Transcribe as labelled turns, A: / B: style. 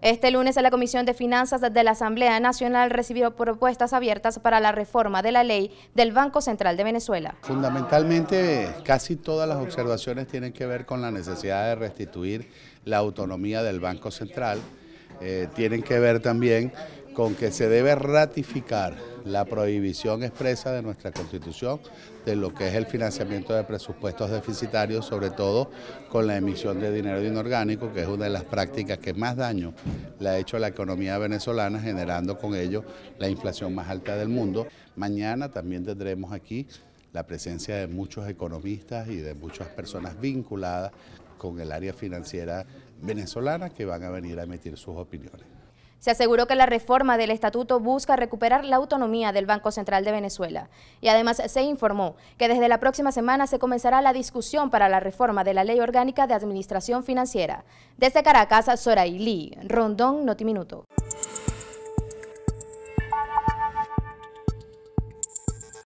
A: Este lunes la Comisión de Finanzas de la Asamblea Nacional recibió propuestas abiertas para la reforma de la ley del Banco Central de Venezuela.
B: Fundamentalmente, casi todas las observaciones tienen que ver con la necesidad de restituir la autonomía del Banco Central. Eh, tienen que ver también con que se debe ratificar la prohibición expresa de nuestra Constitución de lo que es el financiamiento de presupuestos deficitarios, sobre todo con la emisión de dinero inorgánico, que es una de las prácticas que más daño le ha hecho a la economía venezolana, generando con ello la inflación más alta del mundo. Mañana también tendremos aquí la presencia de muchos economistas y de muchas personas vinculadas con el área financiera venezolana que van a venir a emitir sus opiniones.
A: Se aseguró que la reforma del estatuto busca recuperar la autonomía del Banco Central de Venezuela y además se informó que desde la próxima semana se comenzará la discusión para la reforma de la Ley Orgánica de Administración Financiera. Desde Caracas, Lee, Rondón Notiminuto.